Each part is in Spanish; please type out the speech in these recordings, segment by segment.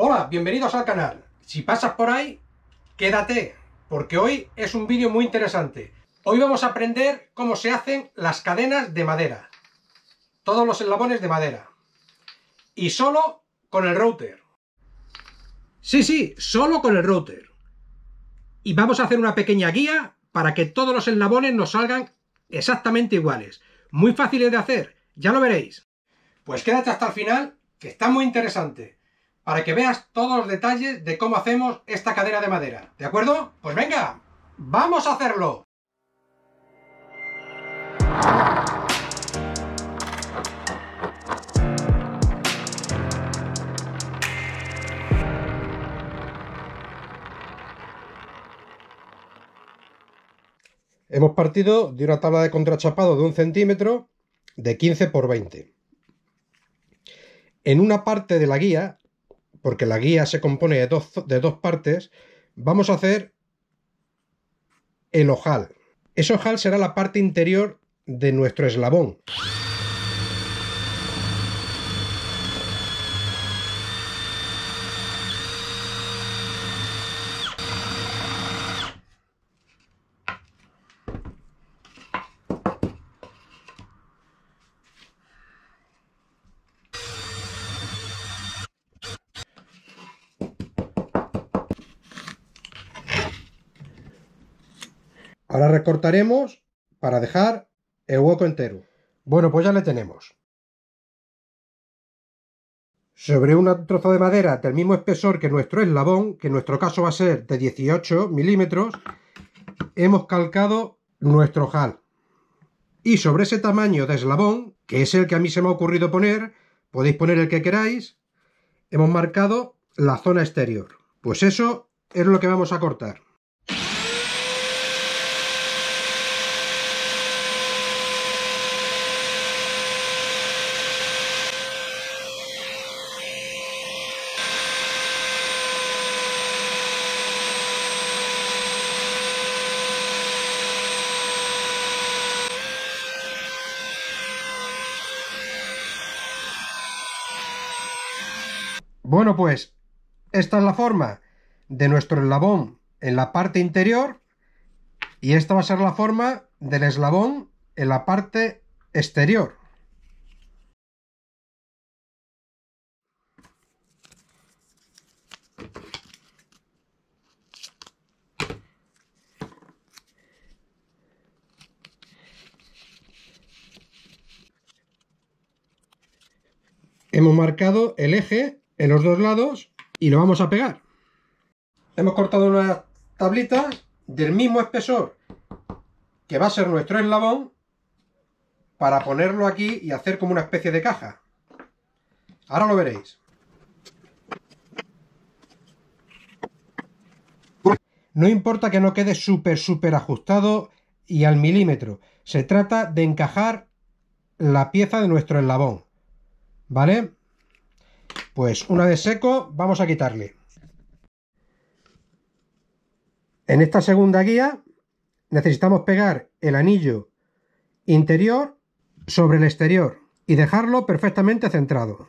Hola, bienvenidos al canal. Si pasas por ahí, quédate, porque hoy es un vídeo muy interesante. Hoy vamos a aprender cómo se hacen las cadenas de madera. Todos los eslabones de madera. Y solo con el router. Sí, sí, solo con el router. Y vamos a hacer una pequeña guía para que todos los eslabones nos salgan exactamente iguales. Muy fáciles de hacer, ya lo veréis. Pues quédate hasta el final, que está muy interesante para que veas todos los detalles de cómo hacemos esta cadera de madera. ¿De acuerdo? Pues venga, ¡vamos a hacerlo! Hemos partido de una tabla de contrachapado de un centímetro de 15 por 20. En una parte de la guía porque la guía se compone de dos, de dos partes, vamos a hacer el ojal. Ese ojal será la parte interior de nuestro eslabón. Ahora recortaremos para dejar el hueco entero. Bueno, pues ya le tenemos. Sobre un trozo de madera del mismo espesor que nuestro eslabón, que en nuestro caso va a ser de 18 milímetros, hemos calcado nuestro jal. Y sobre ese tamaño de eslabón, que es el que a mí se me ha ocurrido poner, podéis poner el que queráis, hemos marcado la zona exterior. Pues eso es lo que vamos a cortar. Bueno, pues esta es la forma de nuestro eslabón en la parte interior y esta va a ser la forma del eslabón en la parte exterior. Hemos marcado el eje en los dos lados y lo vamos a pegar. Hemos cortado una tablita del mismo espesor que va a ser nuestro eslabón para ponerlo aquí y hacer como una especie de caja. Ahora lo veréis. No importa que no quede súper, súper ajustado y al milímetro. Se trata de encajar la pieza de nuestro eslabón. ¿Vale? Pues una vez seco, vamos a quitarle. En esta segunda guía necesitamos pegar el anillo interior sobre el exterior y dejarlo perfectamente centrado.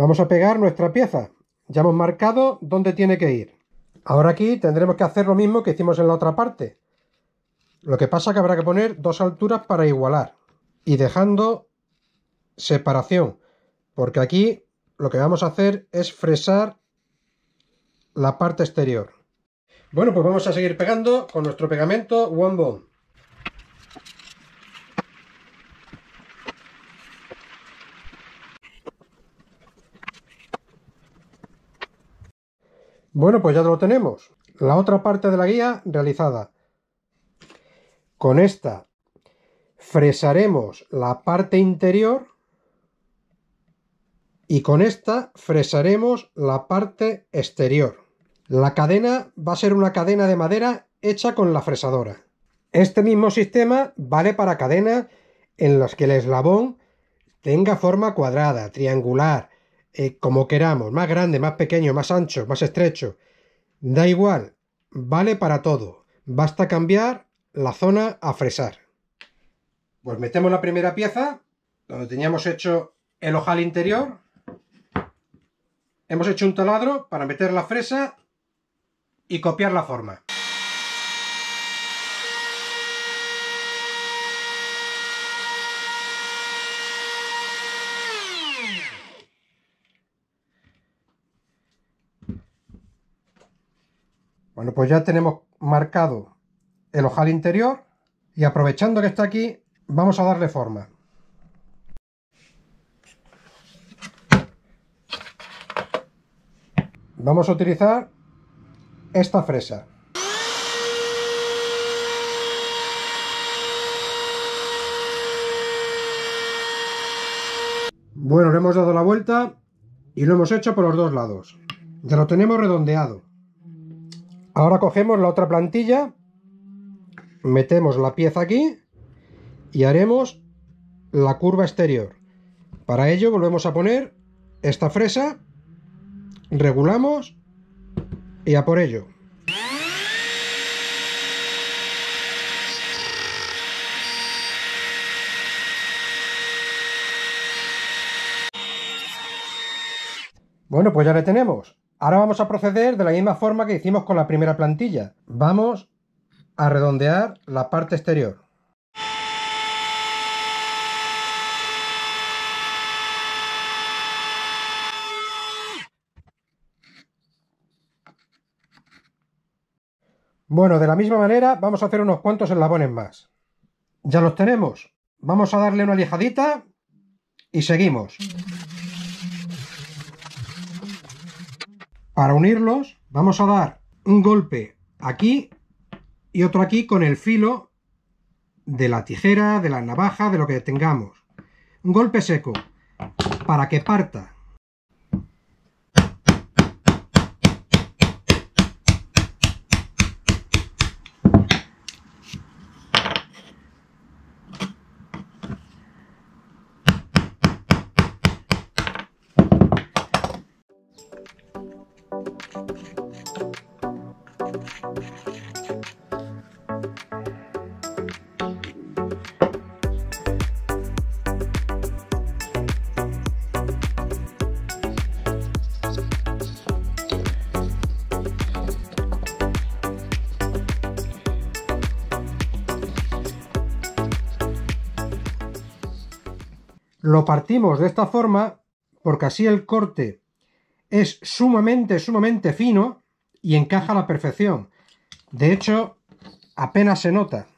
Vamos a pegar nuestra pieza. Ya hemos marcado dónde tiene que ir. Ahora aquí tendremos que hacer lo mismo que hicimos en la otra parte. Lo que pasa que habrá que poner dos alturas para igualar. Y dejando separación. Porque aquí lo que vamos a hacer es fresar la parte exterior. Bueno, pues vamos a seguir pegando con nuestro pegamento One Bueno, pues ya lo tenemos. La otra parte de la guía realizada. Con esta fresaremos la parte interior y con esta fresaremos la parte exterior. La cadena va a ser una cadena de madera hecha con la fresadora. Este mismo sistema vale para cadenas en las que el eslabón tenga forma cuadrada, triangular, eh, como queramos, más grande, más pequeño, más ancho, más estrecho, da igual, vale para todo. Basta cambiar la zona a fresar. Pues metemos la primera pieza, donde teníamos hecho el ojal interior. Hemos hecho un taladro para meter la fresa y copiar la forma. Bueno, pues ya tenemos marcado el ojal interior y aprovechando que está aquí, vamos a darle forma. Vamos a utilizar esta fresa. Bueno, le hemos dado la vuelta y lo hemos hecho por los dos lados. Ya lo tenemos redondeado. Ahora cogemos la otra plantilla, metemos la pieza aquí y haremos la curva exterior. Para ello volvemos a poner esta fresa, regulamos y a por ello. Bueno, pues ya la tenemos. Ahora vamos a proceder de la misma forma que hicimos con la primera plantilla. Vamos a redondear la parte exterior. Bueno, de la misma manera vamos a hacer unos cuantos enlabones más. Ya los tenemos. Vamos a darle una lijadita y seguimos. Para unirlos vamos a dar un golpe aquí y otro aquí con el filo de la tijera, de la navaja, de lo que tengamos. Un golpe seco para que parta Lo partimos de esta forma porque así el corte es sumamente, sumamente fino y encaja a la perfección. De hecho, apenas se nota.